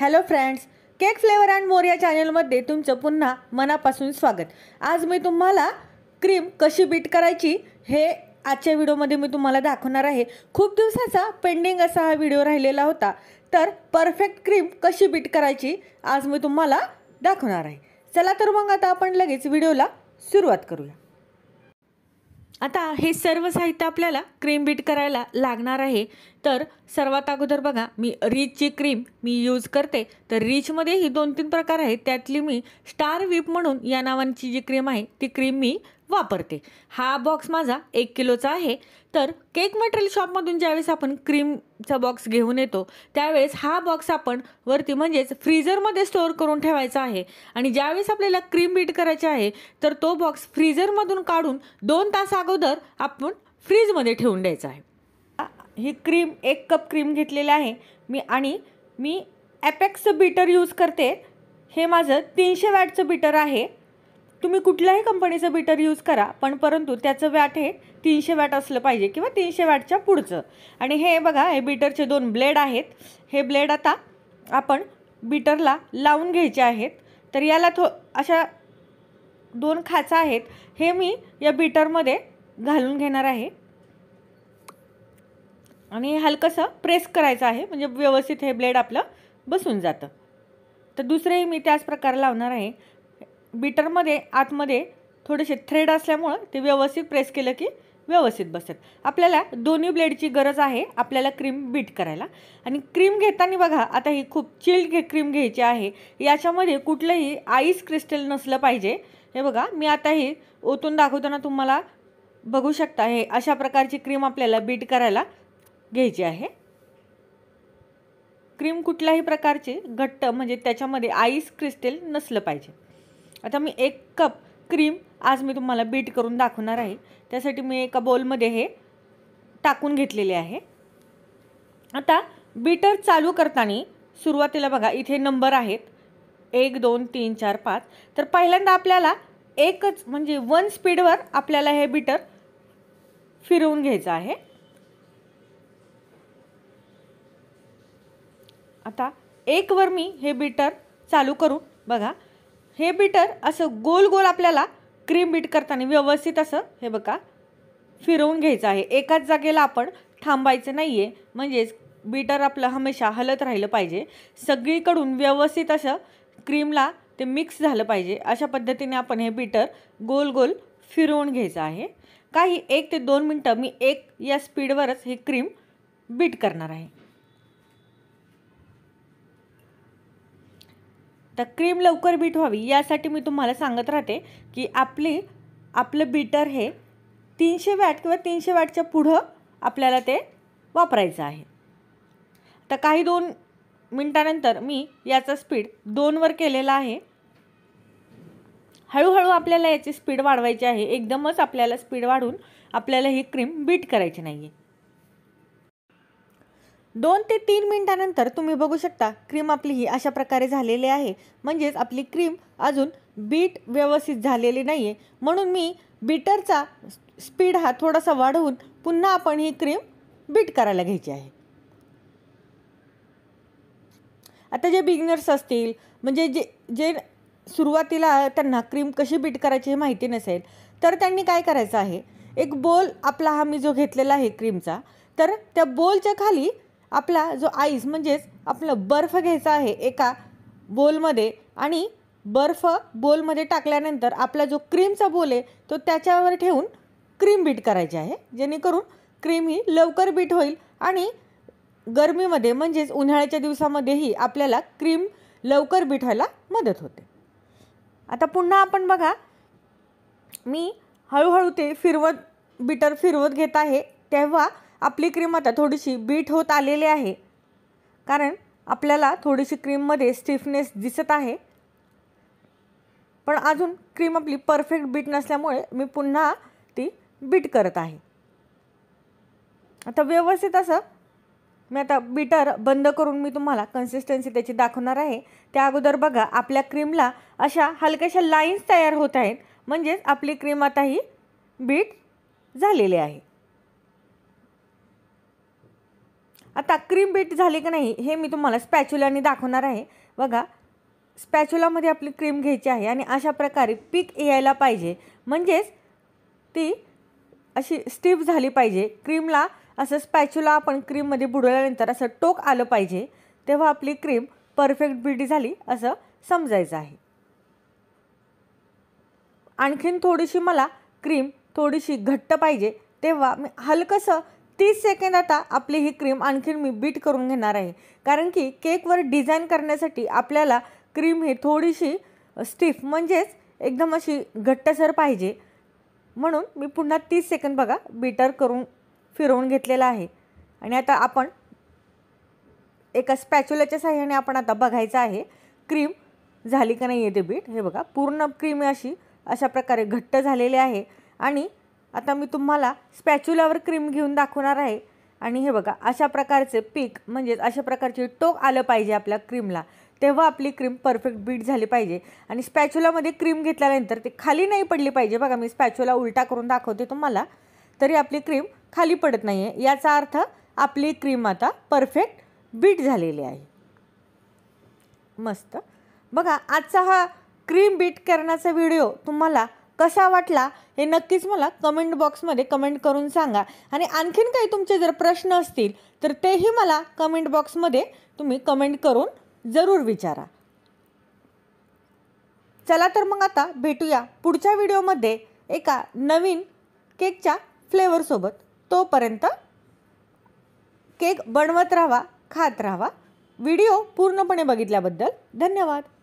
hello friends cake flavour and more या चॅनलमध्ये तुमचं पुन्हा मनापासून स्वागत आज मी तुम्हाला क्रीम कशी बीट करायची हे आजच्या व्हिडिओमध्ये मी तुम्हाला दाखवणार आहे खूप दिवसाचा पेंडिंग असा हा व्हिडिओ राहिलेला होता तर परफेक्ट क्रीम कशी बीट करायची आज मी तुम्हाला दाखवणार आहे चला तर मग आता आपण लगेच व्हिडिओला सुरुवात करूया आता हे सर्व साहित्य आपल्याला क्रीम बीट करायला लागणार आहे तर सर्वात अगोदर बघा मी रिचची क्रीम मी यूज करते तर रिचमध्ये ही दोन तीन प्रकार आहेत त्यातली मी स्टार व्हीप म्हणून या नावांची जी क्रीम आहे ती क्रीम मी वापरते हा बॉक्स माझा एक किलोचा आहे तर केक मटेरियल शॉपमधून ज्यावेळेस आपण क्रीमचा बॉक्स घेऊन येतो त्यावेळेस हा बॉक्स आपण वरती म्हणजेच फ्रीजरमध्ये स्टोअर करून ठेवायचा आहे आणि ज्यावेळेस आपल्याला क्रीम बीट करायची आहे तर तो बॉक्स फ्रीजरमधून काढून दोन तास अगोदर आपण फ्रीजमध्ये ठेवून द्यायचा आहे ही क्रीम एक कप क्रीम घेतलेली आहे मी आणि मी ॲपेक्सचं बीटर यूज करते हे माझं तीनशे वॅटचं बीटर आहे तुम्ही कुठल्याही कंपनीचं बीटर यूज करा पण परंतु त्याचं वॅट हे तीनशे वॅट असलं पाहिजे किंवा तीनशे वॅटच्या पुढचं आणि हे बघा हे बीटरचे दोन ब्लेड आहेत हे ब्लेड आता आपण बीटरला लावून घ्यायचे आहेत तर याला थो अशा दोन खाचा आहेत हे मी या बीटरमध्ये घालून घेणार आहे आणि हलकंसं प्रेस करायचं आहे म्हणजे व्यवस्थित हे ब्लेड आपलं बसून जातं तर दुसरेही मी त्याच प्रकारे लावणार आहे बीटरमध्ये आतमध्ये थोडेसे थ्रेड असल्यामुळं ते व्यवस्थित प्रेस केलं की व्यवस्थित बसतात आपल्याला दोन्ही ब्लेडची गरज आहे आपल्याला क्रीम बीट करायला आणि क्रीम घेताना बघा आता ही खूप चिल्ड घे क्रीम घ्यायची आहे याच्यामध्ये कुठलंही आईस क्रिस्टल नसलं पाहिजे हे बघा मी आता ही ओतून दाखवताना तुम्हाला बघू शकता हे अशा प्रकारची क्रीम आपल्याला बीट करायला घ्यायची आहे क्रीम कुठल्याही प्रकारची घट्ट म्हणजे त्याच्यामध्ये आईस क्रिस्टल नसलं पाहिजे आता मी एक कप क्रीम आज मी तुम्हाला बीट करून दाखवणार आहे त्यासाठी मी एका बोलमध्ये हे टाकून घेतलेले आहे आता बीटर चालू करताना सुरुवातीला बघा इथे नंबर आहेत एक दोन तीन चार पाच तर पहिल्यांदा आपल्याला एकच म्हणजे वन स्पीडवर आपल्याला हे बीटर फिरवून घ्यायचं आहे आता एकवर मी हे बीटर चालू करून बघा हे बीटर असं गोल गोल आपल्याला क्रीम बीट करताना व्यवस्थित असं हे बघा फिरवून घ्यायचं आहे एकाच जागेला आपण थांबायचं नाही आहे म्हणजेच बीटर आपलं हमेशा हलत राहिलं पाहिजे सगळीकडून व्यवस्थित असं क्रीमला ते मिक्स झालं पाहिजे अशा पद्धतीने आपण हे बीटर गोल गोल फिरवून घ्यायचं आहे काही एक ते दोन मिनटं मी एक या स्पीडवरच हे क्रीम बीट करणार आहे तर क्रीम लवकर बीट व्हावी यासाठी मी तुम्हाला सांगत राहते की आपली आपलं बीटर हे तीनशे वॅट किंवा तीनशे वॅटच्या पुढं आपल्याला ते वापरायचं आहे तर काही दोन मिनटानंतर मी याचा स्पीड दोनवर केलेला आहे हळूहळू आपल्याला याची स्पीड वाढवायची आहे एकदमच आपल्याला स्पीड वाढून आपल्याला ही क्रीम बीट करायची नाही आहे दोन ते तीन मिनटानंतर तुम्ही बघू शकता क्रीम आपली ही अशा प्रकारे झालेली आहे म्हणजेच आपली क्रीम अजून बीट व्यवस्थित झालेली नाही आहे म्हणून मी बीटरचा स्पीड हा थोडासा वाढवून पुन्हा आपण ही क्रीम बीट करायला घ्यायची आहे आता जे बिगिनर्स असतील म्हणजे जे जे सुरुवातीला त्यांना क्रीम कशी बीट करायची हे माहिती नसेल तर त्यांनी काय करायचं आहे एक बोल आपला हा मी जो घेतलेला आहे क्रीमचा तर त्या बोलच्या खाली आपला जो आईस म्हणजेच आपलं बर्फ घ्यायचा आहे एका बोलमध्ये आणि बर्फ बोलमध्ये टाकल्यानंतर आपला जो क्रीमचा बोल आहे तो त्याच्यावर ठेवून क्रीम बीट करायची आहे जेणेकरून क्रीम ही लवकर बीट होईल आणि गरमीमध्ये म्हणजेच उन्हाळ्याच्या दिवसामध्येही आपल्याला क्रीम लवकर बीट व्हायला मदत होते आता पुन्हा आपण बघा मी हळूहळू ते फिरवत बीटर फिरवत घेत आहे तेव्हा आपली क्रीम आता थोडीशी बीट होत आलेली आहे कारण आपल्याला थोडीशी क्रीममध्ये स्टिफनेस दिसत आहे पण अजून क्रीम आपली परफेक्ट बीट नसल्यामुळे मी पुन्हा ती बीट करत आहे आता व्यवस्थित असं मी आता बीटर बंद करून मी तुम्हाला कन्सिस्टन्सी त्याची दाखवणार आहे त्या अगोदर बघा आपल्या क्रीमला अशा हलक्याशा लाईन्स तयार होत आहेत म्हणजेच आपली क्रीम आता ही बीट झालेली आहे आता क्रीम बीट झाली की नाही हे मी तुम्हाला स्पॅच्युलाने दाखवणार आहे बघा स्पॅच्युलामध्ये आपली क्रीम घ्यायची आहे आणि अशा प्रकारे पीक यायला पाहिजे म्हणजेच ती अशी स्टीफ झाली पाहिजे क्रीमला असं स्पॅच्युला आपण क्रीममध्ये बुडवल्यानंतर असं टोक आलं पाहिजे तेव्हा आपली क्रीम परफेक्ट बीट झाली असं समजायचं आहे आणखीन थोडीशी मला क्रीम थोडीशी घट्ट पाहिजे तेव्हा मी हलकंसं तीस सेकंद आता आपली ही क्रीम आणखीन मी बीट करून घेणार आहे कारण की केकवर डिझाईन करण्यासाठी आपल्याला क्रीम ही थोडीशी स्टिफ म्हणजेच एकदम अशी घट्टसर पाहिजे म्हणून मी पुन्हा तीस सेकंद बघा बीटर करून फिरवून घेतलेला आहे आणि आता आपण एका स्पॅच्युलाच्या साह्याने आपण आता बघायचं आहे क्रीम झाली का नाही येते बीट हे बघा पूर्ण क्रीम अशी अशा प्रकारे घट्ट झालेली आहे आणि आता मी तुम्हाला स्पॅच्युलावर क्रीम घेऊन दाखवणार आहे आणि हे बघा अशा प्रकारचे पीक म्हणजेच अशा प्रकारचे टोक आलं पाहिजे आपल्या क्रीमला तेव्हा आपली क्रीम परफेक्ट बीट झाली पाहिजे आणि स्पॅच्युलामध्ये क्रीम घेतल्यानंतर ते खाली नाही पडली पाहिजे बघा मी स्पॅच्युला उलटा करून दाखवते तुम्हाला तरी आपली क्रीम खाली पडत नाही आहे याचा अर्थ आपली क्रीम आता परफेक्ट बीट झालेली आहे मस्त बघा आजचा हा क्रीम बीट करण्याचा व्हिडिओ तुम्हाला कसा वाटला हे नक्कीच मला कमेंट बॉक्समध्ये कमेंट करून सांगा आणि आणखीन काही तुमचे जर प्रश्न असतील तर तेही मला कमेंट बॉक्समध्ये तुम्ही कमेंट करून जरूर विचारा चला तर मग आता भेटूया पुढच्या व्हिडिओमध्ये एका नवीन केकच्या फ्लेवरसोबत तोपर्यंत केक बनवत राहा खात राहा व्हिडिओ पूर्णपणे बघितल्याबद्दल धन्यवाद